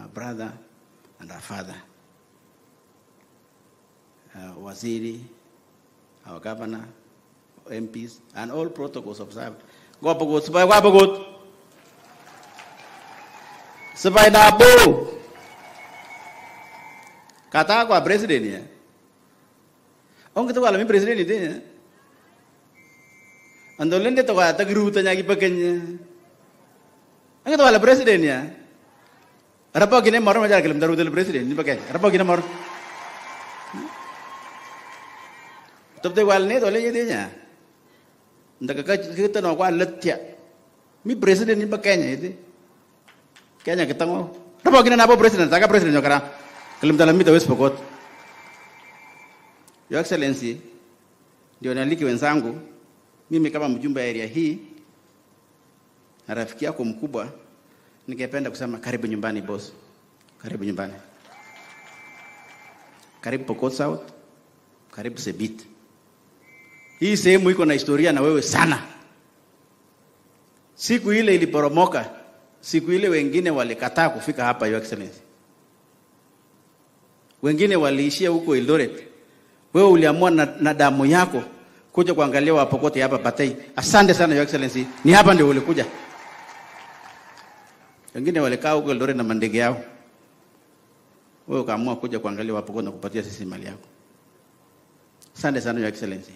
our uh, brother and our father, uh, waziri, our governor, MPs, and all protocols observed. Go up, go up, go up, nabu. Kata aku presiden ya. Oh kita alami presiden itu ya. Eh. Andolin dia tuh kata guru tanya lagi pakainya. kita kalau presiden eh. ya. Repogine moro majar kelim daru dulu presiden ini pakai repogine moro. Tapi tu wal ni tu lagi dia nya. kita nak wal letia. Mi presiden ini pakainya itu. nya kita mau. Repogine apa presiden? Saka presiden yang kerang. Kelim dalam mi tu wes pokot. Your Excellency, ndio naliki wenzangu, mimi kama mjumbe area hii na rafiki yako mkubwa ningependa kusema karibu nyumbani boss, karibu nyumbani, karibu Pokot South, karibu Sebit. Hii sehemu iko na historia na wewe sana. Siku ile iliporomoka, siku ile wengine walikataa kufika hapa, Your Excellency, wengine waliishia huko Eldoret. Wewe uliamua na, na damu yako kuja kuangalia wapokote hapa Batei. Asante sana Your Excellency, ni hapa ndio ulikuja. Wengine walikaa huko Eldoret na mandege yao, wewe ukaamua kuja kuangalia wapo na kupatia sisi mali yako. Asante sana your excellency.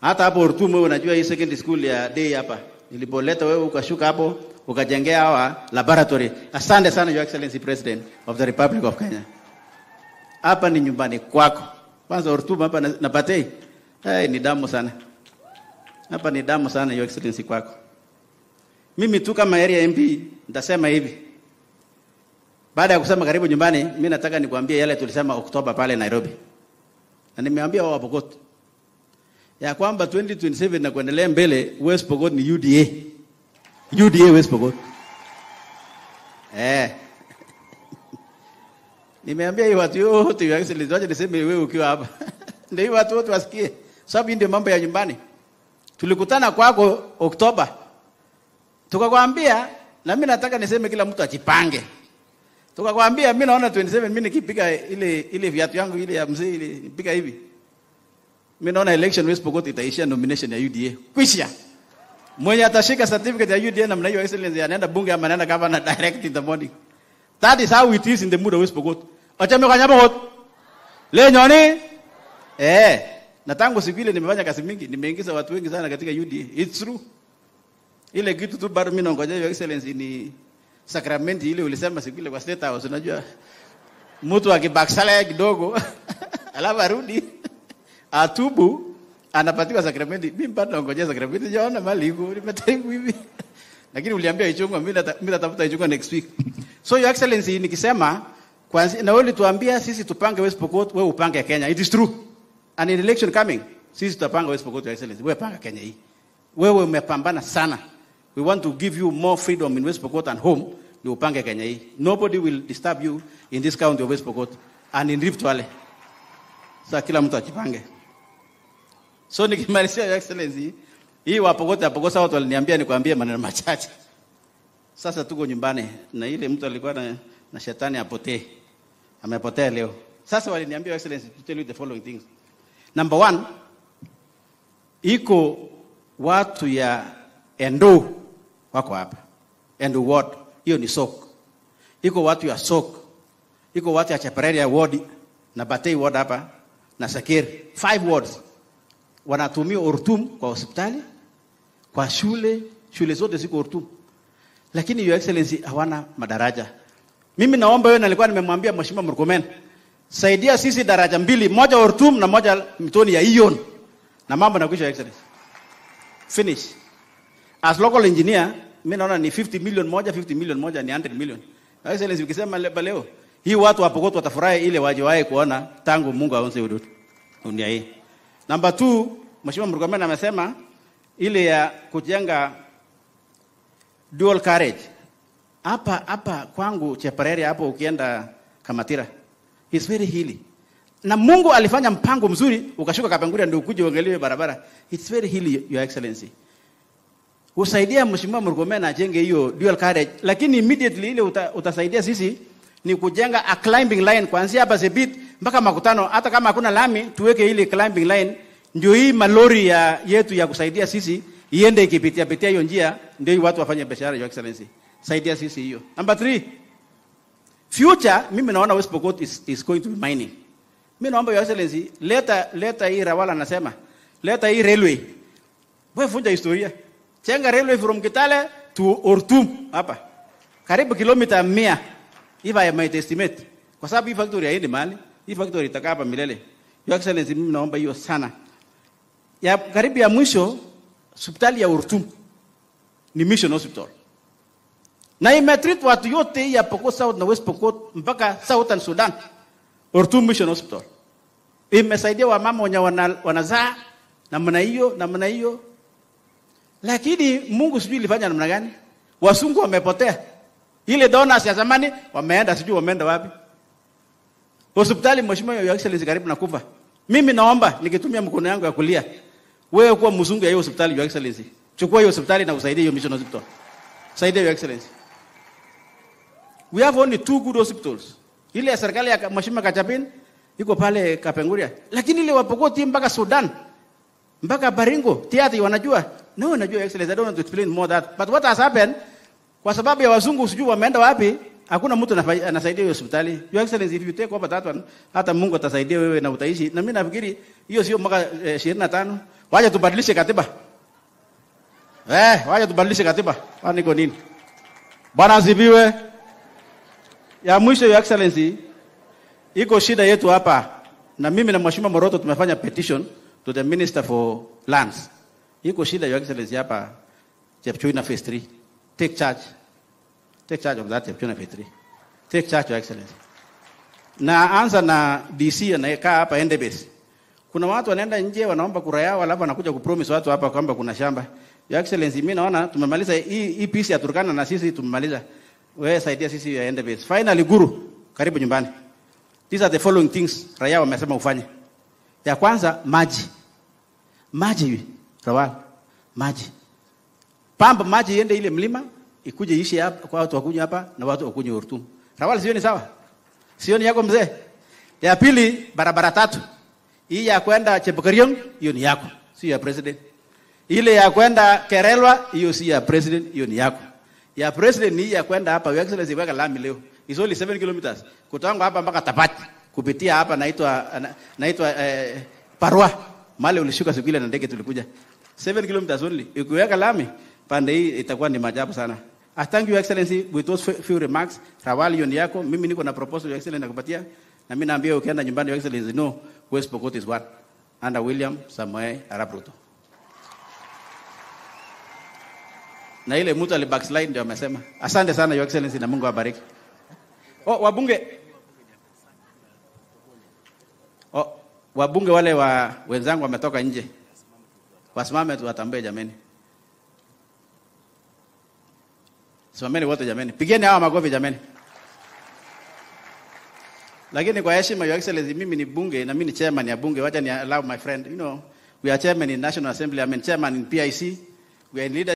Hata hapo Ortumo, unajua hii second school ya day hapa nilipoleta wewe, ukashuka hapo ukajengea hawa laboratory. Asante sana your excellency president of the republic of Kenya. Hapa ni nyumbani kwako. Kwanza Ortumo hapa napatei, hey, ni damu sana hapa, ni damu sana your excellency kwako. Mimi tu kama area MP nitasema hivi. Baada ya kusema karibu nyumbani, mimi nataka nikwambie yale tulisema Oktoba pale Nairobi. Na nimeambia wao Pokot ya kwamba 2027 na kuendelea mbele West Pokot ni UDA. UDA West Pokot. Eh. Nimeambia hiyo watu wote wa Kisili zote niseme wewe ukiwa hapa. Ndio watu wote wasikie. Sababu ndio mambo ya nyumbani. Tulikutana kwako Oktoba Tukakwambia na mimi nataka niseme kila mtu ajipange. Tukakwambia mimi naona 27 mimi nikipiga ile ile viatu yangu ile ya mzee ile nipiga hivi. Mimi naona election West Pokot itaishia nomination ya UDA. Kwisha. Mwenye atashika certificate ya UDA namna hiyo excellence anaenda bunge ama anaenda governor direct in the morning. That is how it is in the mood of West Pokot. Acha mimi kanyama kot. Le nyoni? Eh. Na tangu siku ile nimefanya kazi mingi, nimeingiza watu wengi sana katika UDA. It's true. Ile kitu tu bado mimi naongoja hiyo excellency ni sacrament ile ulisema siku ile kwa state house unajua. Mtu akibaksala kidogo alafu arudi atubu anapatiwa sacrament Mimi bado naongoja sacrament jaona mali iko nimetaibu hivi lakini uliambia ichungwa, mimi mimi natafuta ichungwa next week. So your excellency, nikisema kwanza, na wewe ulituambia sisi tupange West Pokot, wewe upange Kenya. It is true, an election coming, sisi tutapanga West Pokot, your excellency, wewe panga Kenya hii. Wewe umepambana sana We want to give you more freedom in West Pokot and home. Ni upange Kenya hii. Nobody will disturb you in this county of West Pokot and in Rift Valley. Sasa kila mtu ajipange. So nikimalizia your excellency, hii Wapokot na Pokot watu waliniambia nikwambie maneno machache. Sasa tuko nyumbani na ile mtu alikuwa na, na shetani apotee. Amepotea leo. Sasa waliniambia your excellency to tell you the following things. Number one, iko watu ya Endo wako hapa and ward hiyo ni sok, iko watu ya sok, iko watu ya Chaparera ward na Batei ward hapa na sakir five wards wanatumia Ortum kwa hospitali, kwa shule, shule zote ziko Ortum, lakini your excellency hawana madaraja. Mimi naomba wewe, nalikuwa nimemwambia mheshimiwa Murkomen, saidia sisi daraja mbili, moja Ortum na moja mtoni ya Ion, na mambo nakwisha your excellency, finish. As local engineer, mimi naona ni 50 million moja, 50 million moja ni 100 million. Na Excellence, ukisema leo hii watu wa Pokot watafurahi ile wajiwahi kuona tangu Mungu aonze udutu dunia hii. Namba 2, Mheshimiwa Murkomen amesema ile ya kujenga dual carriage. Hapa hapa kwangu Chepareri hapo ukienda Kamatira. It's very hilly. Na Mungu alifanya mpango mzuri ukashuka Kapenguria ndio ukuje uangaliwe barabara. It's very hilly, your excellency usaidia mheshimiwa Murkomen ajenge hiyo dual carriage, lakini immediately ile uta, utasaidia sisi ni kujenga a climbing line kuanzia hapa Zebit mpaka Makutano. Hata kama hakuna lami, tuweke ile climbing line, ndio hii malori ya yetu ya kusaidia sisi iende ikipitia pitia hiyo njia, ndio hii watu wafanye biashara. Your Excellency, saidia sisi hiyo. Number three, future, mimi naona West Pokot is, is going to be mining. Mimi naomba Your Excellency, leta leta hii Rawala nasema leta hii railway, wewe funja historia jenga railway from Kitale to Ortum hapa karibu kilomita mia. If I might estimate, kwa sababu hii factory haendi mahali, hii factory itakaa hapa milele. Your Excellency, mimi naomba hiyo sana. Ya karibu ya mwisho, hospitali ya Ortum ni mission hospital na imetreat watu yote ya Pokot South na West Pokot mpaka Southern Sudan. Ortum Mission Hospital imesaidia wamama wenye wanazaa namna hiyo namna hiyo lakini Mungu sijui ilifanya namna gani? Wasungu wamepotea. Ile donors ya zamani wameenda sijui wameenda wapi. Hospitali mheshimiwa ya excellence karibu na kufa. Mimi naomba nikitumia mkono yangu ya kulia. Wewe kuwa mzungu ya hiyo hospitali ya excellence. Chukua hiyo hospitali na usaidie hiyo mission hospital. Saidia your excellence. We have only two good hospitals. Ile ya serikali ya mheshimiwa Kachapin iko pale Kapenguria. Lakini ile wapokoti mpaka Sudan mpaka Baringo tiati wanajua No, najua excellence, I don't want to explain more that. But what has happened, kwa sababu ya wazungu sijui wameenda wapi, hakuna mtu anasaidia hiyo hospitali. Your excellence, if you take over that one, hata Mungu atasaidia wewe na utaishi. Na mimi nafikiri hiyo sio mwaka 25. Eh, waje tubadilishe katiba. Eh, waje tubadilishe katiba. Kwani niko nini? Bwana zibiwe. Ya mwisho, your excellence, iko shida yetu hapa. Na mimi na Mheshimiwa Moroto tumefanya petition to the Minister for Lands iko shida, Your Excellency, hapa Chepchumba phase 3. Take charge. Take charge of that Chepchumba phase 3. Take charge, Your Excellency. Na anza na DC anayekaa hapa ende base. Kuna watu wanaenda nje wanaomba kura yao, alafu wanakuja kupromise watu hapa kwamba kuna shamba. Your Excellency, mimi naona tumemaliza hii hii piece ya Turkana na sisi tumemaliza. Wewe saidia sisi ya ende base. Finally, guru, karibu nyumbani. These are the following things raia wamesema ufanye. Ya kwanza maji. Maji hivi. Rawali, maji pamba, maji iende ile mlima ikuje iishe hapa kwa watu wakunywa hapa na watu wakunywa Urtum. Rawali, sioni sawa, sioni yako mzee. Ya pili barabara tatu, hii ya kwenda Chepokerion hiyo ni yako, si ya president. Ile ya kwenda Kerelwa hiyo si ya president, hiyo ni yako. Ya president ni ya kwenda hapa Your Excellency, weka lami leo. It's only 7 kilometers kutoka hapa mpaka Tapati kupitia hapa naitwa naitwa eh, Parwa Male ulishuka siku ile na ndege tulikuja. 7 kilometers only. Ukiweka lami pande hii itakuwa ni majabu sana. I ah, thank you excellency with those few remarks. Rawali yoni yako, mimi niko na proposal your excellency nakupatia. Na mimi naambia ukienda nyumbani your excellency no, West Pokot is what Under William Samoei Arap Ruto. Na ile mtu alibackslide ndio amesema. Asante sana your excellency na Mungu awabariki. Oh, wabunge wabunge wale wa wenzangu wametoka nje, wasimame tuwatambue. Jameni, simameni wote jameni, pigeni hawa magovi jameni. Lakini kwa heshima, your excellency, mimi ni bunge na mimi ni chairman ya bunge. Wacha ni allow my friend, you know we are chairman in National Assembly, I mean chairman in PIC, we are in leader